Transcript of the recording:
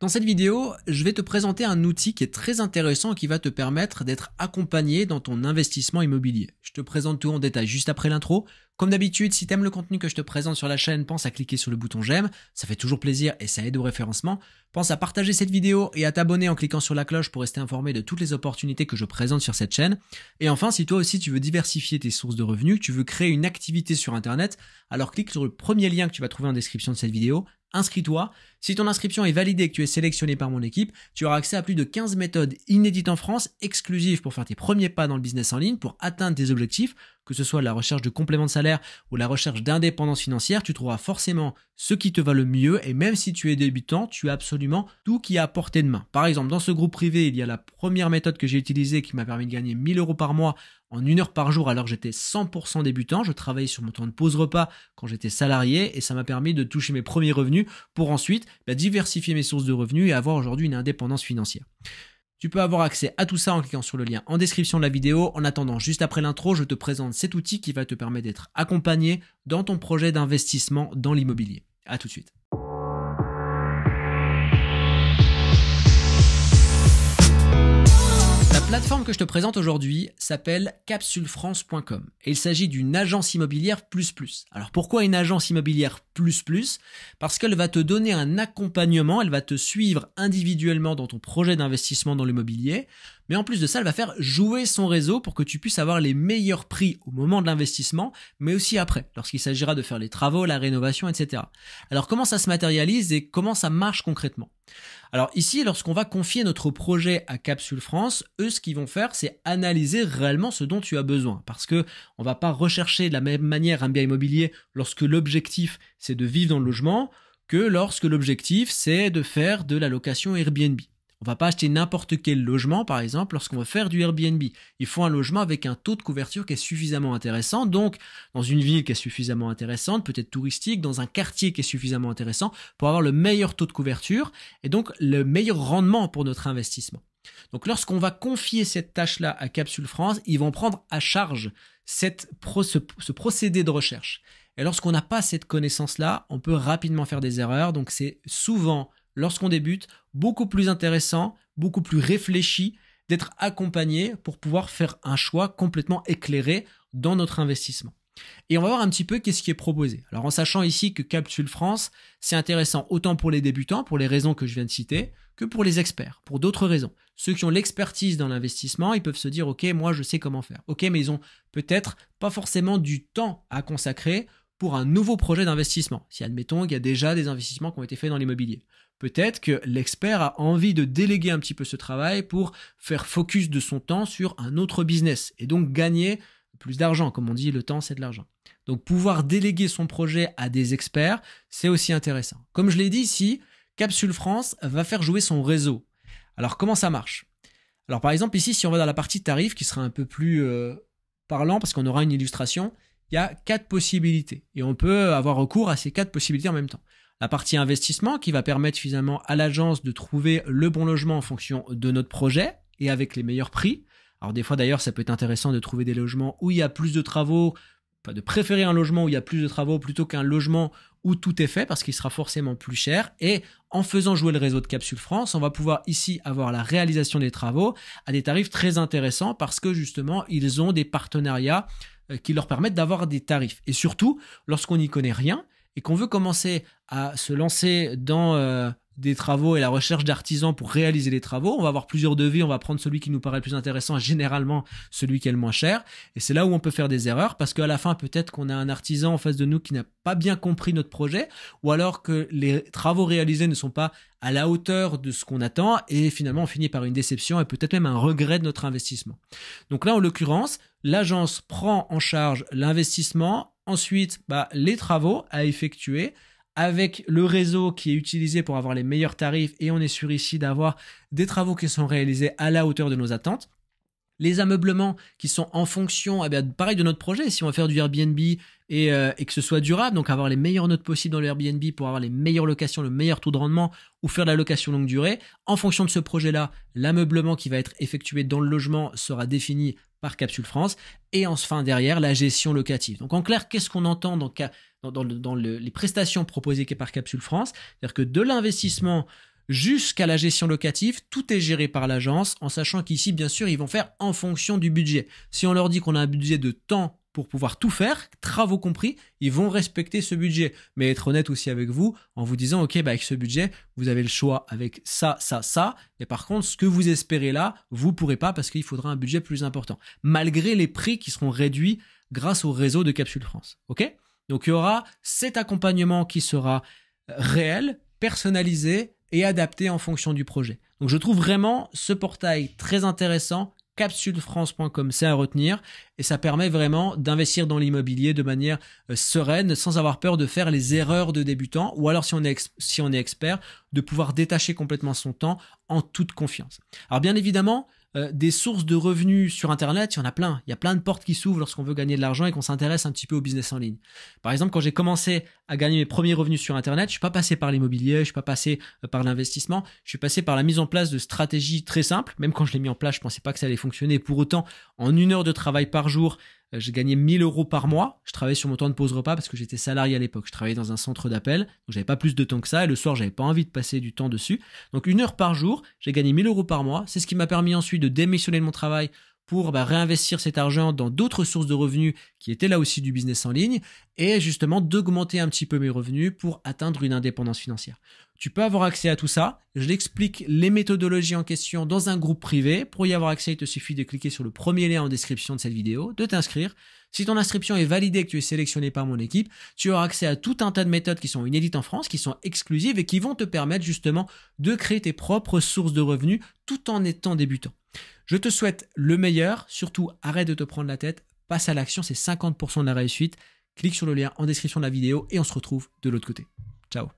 Dans cette vidéo, je vais te présenter un outil qui est très intéressant et qui va te permettre d'être accompagné dans ton investissement immobilier. Je te présente tout en détail juste après l'intro. Comme d'habitude, si t'aimes le contenu que je te présente sur la chaîne, pense à cliquer sur le bouton j'aime, ça fait toujours plaisir et ça aide au référencement. Pense à partager cette vidéo et à t'abonner en cliquant sur la cloche pour rester informé de toutes les opportunités que je présente sur cette chaîne. Et enfin, si toi aussi tu veux diversifier tes sources de revenus, tu veux créer une activité sur Internet, alors clique sur le premier lien que tu vas trouver en description de cette vidéo, inscris-toi. Si ton inscription est validée et que tu es sélectionné par mon équipe, tu auras accès à plus de 15 méthodes inédites en France, exclusives pour faire tes premiers pas dans le business en ligne, pour atteindre tes objectifs, que ce soit la recherche de complément de salaire ou la recherche d'indépendance financière, tu trouveras forcément ce qui te va le mieux et même si tu es débutant, tu as absolument tout qui est à portée de main. Par exemple, dans ce groupe privé, il y a la première méthode que j'ai utilisée qui m'a permis de gagner 1000 euros par mois en une heure par jour alors j'étais 100% débutant. Je travaillais sur mon temps de pause repas quand j'étais salarié et ça m'a permis de toucher mes premiers revenus pour ensuite bah, diversifier mes sources de revenus et avoir aujourd'hui une indépendance financière. Tu peux avoir accès à tout ça en cliquant sur le lien en description de la vidéo. En attendant, juste après l'intro, je te présente cet outil qui va te permettre d'être accompagné dans ton projet d'investissement dans l'immobilier. À tout de suite. La plateforme que je te présente aujourd'hui s'appelle capsulefrance.com et il s'agit d'une agence immobilière plus plus. Alors pourquoi une agence immobilière plus plus Parce qu'elle va te donner un accompagnement, elle va te suivre individuellement dans ton projet d'investissement dans l'immobilier mais en plus de ça, elle va faire jouer son réseau pour que tu puisses avoir les meilleurs prix au moment de l'investissement, mais aussi après, lorsqu'il s'agira de faire les travaux, la rénovation, etc. Alors comment ça se matérialise et comment ça marche concrètement alors ici, lorsqu'on va confier notre projet à Capsule France, eux, ce qu'ils vont faire, c'est analyser réellement ce dont tu as besoin. Parce que on va pas rechercher de la même manière un bien immobilier lorsque l'objectif, c'est de vivre dans le logement, que lorsque l'objectif, c'est de faire de la location Airbnb. On va pas acheter n'importe quel logement, par exemple, lorsqu'on va faire du Airbnb. Il faut un logement avec un taux de couverture qui est suffisamment intéressant. Donc, dans une ville qui est suffisamment intéressante, peut-être touristique, dans un quartier qui est suffisamment intéressant pour avoir le meilleur taux de couverture et donc le meilleur rendement pour notre investissement. Donc lorsqu'on va confier cette tâche-là à Capsule France, ils vont prendre à charge ce, procédé de recherche. Et lorsqu'on n'a pas cette connaissance-là, on peut rapidement faire des erreurs. Donc c'est souvent lorsqu'on débute, beaucoup plus intéressant, beaucoup plus réfléchi, d'être accompagné pour pouvoir faire un choix complètement éclairé dans notre investissement. Et on va voir un petit peu qu'est-ce qui est proposé. Alors en sachant ici que Capsule France, c'est intéressant autant pour les débutants, pour les raisons que je viens de citer, que pour les experts, pour d'autres raisons. Ceux qui ont l'expertise dans l'investissement, ils peuvent se dire, OK, moi je sais comment faire. OK, mais ils ont peut-être pas forcément du temps à consacrer pour un nouveau projet d'investissement. Si admettons qu'il y a déjà des investissements qui ont été faits dans l'immobilier. Peut-être que l'expert a envie de déléguer un petit peu ce travail pour faire focus de son temps sur un autre business et donc gagner plus d'argent. Comme on dit, le temps, c'est de l'argent. Donc pouvoir déléguer son projet à des experts, c'est aussi intéressant. Comme je l'ai dit ici, Capsule France va faire jouer son réseau. Alors comment ça marche Alors par exemple ici, si on va dans la partie tarif qui sera un peu plus euh, parlant parce qu'on aura une illustration, il y a quatre possibilités. Et on peut avoir recours à ces quatre possibilités en même temps. La partie investissement qui va permettre finalement à l'agence de trouver le bon logement en fonction de notre projet et avec les meilleurs prix. Alors des fois d'ailleurs ça peut être intéressant de trouver des logements où il y a plus de travaux, enfin de préférer un logement où il y a plus de travaux plutôt qu'un logement où tout est fait parce qu'il sera forcément plus cher. Et en faisant jouer le réseau de Capsule France, on va pouvoir ici avoir la réalisation des travaux à des tarifs très intéressants parce que justement ils ont des partenariats euh, qui leur permettent d'avoir des tarifs. Et surtout, lorsqu'on n'y connaît rien et qu'on veut commencer à se lancer dans euh, des travaux et la recherche d'artisans pour réaliser les travaux, on va avoir plusieurs devis, on va prendre celui qui nous paraît le plus intéressant, généralement celui qui est le moins cher. Et c'est là où on peut faire des erreurs parce qu'à la fin, peut-être qu'on a un artisan en face de nous qui n'a pas bien compris notre projet ou alors que les travaux réalisés ne sont pas à la hauteur de ce qu'on attend et finalement on finit par une déception et peut-être même un regret de notre investissement. Donc là en l'occurrence, l'agence prend en charge l'investissement, ensuite bah, les travaux à effectuer avec le réseau qui est utilisé pour avoir les meilleurs tarifs et on est sûr ici d'avoir des travaux qui sont réalisés à la hauteur de nos attentes. Les ameublements qui sont en fonction, eh pareil de notre projet, si on va faire du Airbnb et, euh, et que ce soit durable, donc avoir les meilleures notes possibles dans le Airbnb pour avoir les meilleures locations, le meilleur taux de rendement ou faire de la location longue durée, en fonction de ce projet-là, l'ameublement qui va être effectué dans le logement sera défini par Capsule France, et en fin derrière la gestion locative. Donc en clair, qu'est-ce qu'on entend dans, les prestations proposées par Capsule France C'est-à-dire que de l'investissement jusqu'à la gestion locative, tout est géré par l'agence, en sachant qu'ici, bien sûr, ils vont faire en fonction du budget. Si on leur dit qu'on a un budget de temps pour pouvoir tout faire, travaux compris, ils vont respecter ce budget. Mais être honnête aussi avec vous en vous disant, OK, bah, avec ce budget, vous avez le choix avec ça, ça, ça. Et par contre, ce que vous espérez là, vous pourrez pas parce qu'il faudra un budget plus important. Malgré les prix qui seront réduits grâce au réseau de Capsule France. OK? Donc il y aura cet accompagnement qui sera euh, réel, personnalisé et adapté en fonction du projet. Donc je trouve vraiment ce portail très intéressant, capsulefrance.com, c'est à retenir. Et ça permet vraiment d'investir dans l'immobilier de manière euh, sereine, sans avoir peur de faire les erreurs de débutant, ou alors si on est, si on est expert, de pouvoir détacher complètement son temps en toute confiance. Alors bien évidemment, euh, des sources de revenus sur Internet, il y en a plein. Il y a plein de portes qui s'ouvrent lorsqu'on veut gagner de l'argent et qu'on s'intéresse un petit peu au business en ligne. Par exemple, quand j'ai commencé à gagner mes premiers revenus sur Internet, je suis pas passé par l'immobilier, je suis pas passé euh, par l'investissement, je suis passé par la mise en place de stratégies très simples. Même quand je l'ai mis en place, je pensais pas que ça allait fonctionner. Pour autant, en une heure de travail par jour, je gagnais 1000 euros par mois. Je travaillais sur mon temps de pause repas parce que j'étais salarié à l'époque. Je travaillais dans un centre d'appel, donc j'avais pas plus de temps que ça. Et le soir, je n'avais pas envie de passer du temps dessus. Donc une heure par jour, j'ai gagné 1000 euros par mois. C'est ce qui m'a permis ensuite de démissionner de mon travail pour bah, réinvestir cet argent dans d'autres sources de revenus qui étaient là aussi du business en ligne et justement d'augmenter un petit peu mes revenus pour atteindre une indépendance financière. Tu peux avoir accès à tout ça. Je l'explique les méthodologies en question dans un groupe privé. Pour y avoir accès, il te suffit de cliquer sur le premier lien en description de cette vidéo, de t'inscrire. Si ton inscription est validée et que tu es sélectionné par mon équipe, tu auras accès à tout un tas de méthodes qui sont inédites en France, qui sont exclusives et qui vont te permettre justement de créer tes propres sources de revenus tout en étant débutant. Je te souhaite le meilleur, surtout arrête de te prendre la tête, passe à l'action, c'est 50% de la réussite. Clique sur le lien en description de la vidéo et on se retrouve de l'autre côté. Ciao